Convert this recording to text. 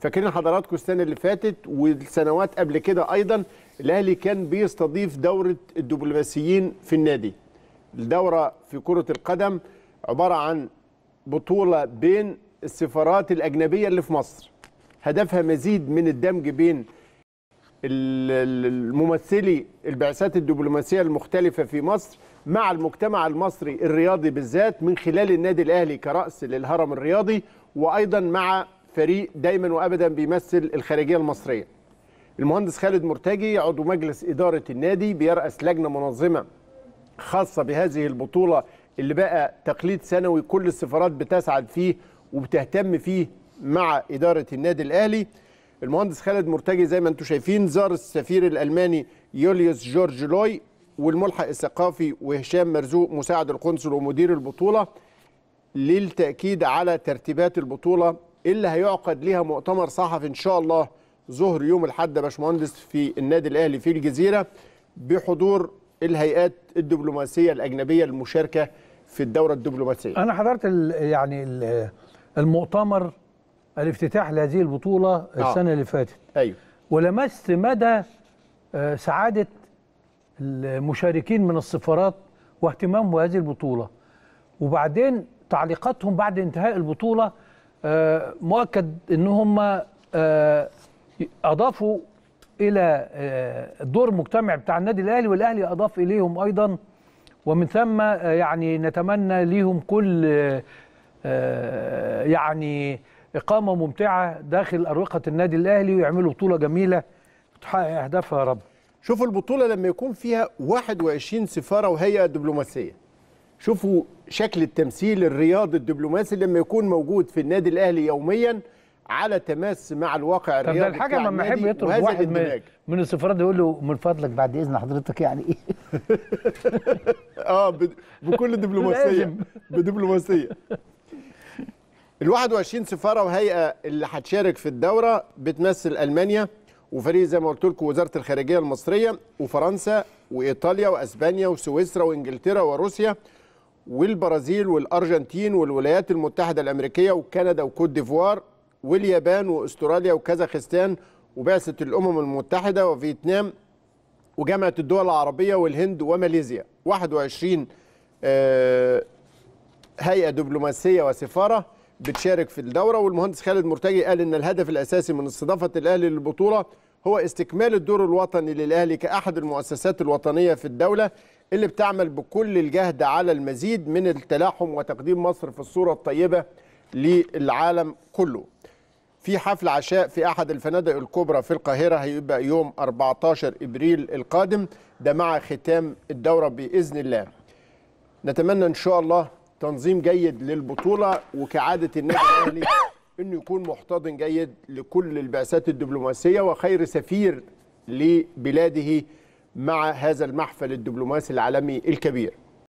فاكرين حضراتكم السنه اللي فاتت والسنوات قبل كده ايضا الاهلي كان بيستضيف دوره الدبلوماسيين في النادي الدوره في كره القدم عباره عن بطوله بين السفارات الاجنبيه اللي في مصر هدفها مزيد من الدمج بين الممثلي البعثات الدبلوماسيه المختلفه في مصر مع المجتمع المصري الرياضي بالذات من خلال النادي الاهلي كراس للهرم الرياضي وايضا مع فريق دايما وابدا بيمثل الخارجيه المصريه. المهندس خالد مرتجي عضو مجلس اداره النادي بيرأس لجنه منظمه خاصه بهذه البطوله اللي بقى تقليد سنوي كل السفارات بتسعد فيه وبتهتم فيه مع اداره النادي الاهلي. المهندس خالد مرتجي زي ما انتم شايفين زار السفير الالماني يوليوس جورج لوي والملحق الثقافي وهشام مرزوق مساعد القنصل ومدير البطوله للتاكيد على ترتيبات البطوله اللي هيعقد ليها مؤتمر صحفي ان شاء الله ظهر يوم الاحد يا باشمهندس في النادي الاهلي في الجزيره بحضور الهيئات الدبلوماسيه الاجنبيه المشاركه في الدوره الدبلوماسيه. انا حضرت الـ يعني الـ المؤتمر الافتتاح لهذه البطوله آه. السنه اللي فاتت. ايوه ولمست مدى آه، سعاده المشاركين من السفارات واهتمامهم بهذه البطوله. وبعدين تعليقاتهم بعد انتهاء البطوله آه، مؤكد ان هم آه، اضافوا الى الدور آه، مجتمع بتاع النادي الاهلي والاهلي اضاف اليهم ايضا ومن ثم يعني نتمنى ليهم كل يعني اقامه ممتعه داخل اروقه النادي الاهلي ويعملوا بطوله جميله تحقق اهدافها يا رب شوفوا البطوله لما يكون فيها 21 سفاره وهيئه دبلوماسيه شوفوا شكل التمثيل الرياضي الدبلوماسي لما يكون موجود في النادي الاهلي يوميا على تماس مع الواقع الرياضي طب ده الحاجه لما يحب يطرد واحد من, من السفارات يقول له من فضلك بعد اذن حضرتك يعني ايه اه بكل دبلوماسيه بدبلوماسيه ال 21 سفاره وهيئه اللي هتشارك في الدوره بتمثل المانيا وفريق زي ما قلت لكم وزاره الخارجيه المصريه وفرنسا وايطاليا واسبانيا وسويسرا وانجلترا وروسيا والبرازيل والارجنتين والولايات المتحده الامريكيه وكندا وكوت ديفوار واليابان واستراليا وكازاخستان وبعثه الامم المتحده وفيتنام وجامعه الدول العربيه والهند وماليزيا 21 آه، هيئه دبلوماسيه وسفاره بتشارك في الدوره والمهندس خالد مرتجي قال ان الهدف الاساسي من استضافه الاهلي للبطوله هو استكمال الدور الوطني للاهلي كاحد المؤسسات الوطنيه في الدوله اللي بتعمل بكل الجهد على المزيد من التلاحم وتقديم مصر في الصورة الطيبة للعالم كله في حفل عشاء في أحد الفنادق الكبرى في القاهرة هيبقى يوم 14 إبريل القادم ده مع ختام الدورة بإذن الله نتمنى إن شاء الله تنظيم جيد للبطولة وكعادة النادي الأهلي إنه يكون محتضن جيد لكل البعثات الدبلوماسية وخير سفير لبلاده مع هذا المحفل الدبلوماسي العالمي الكبير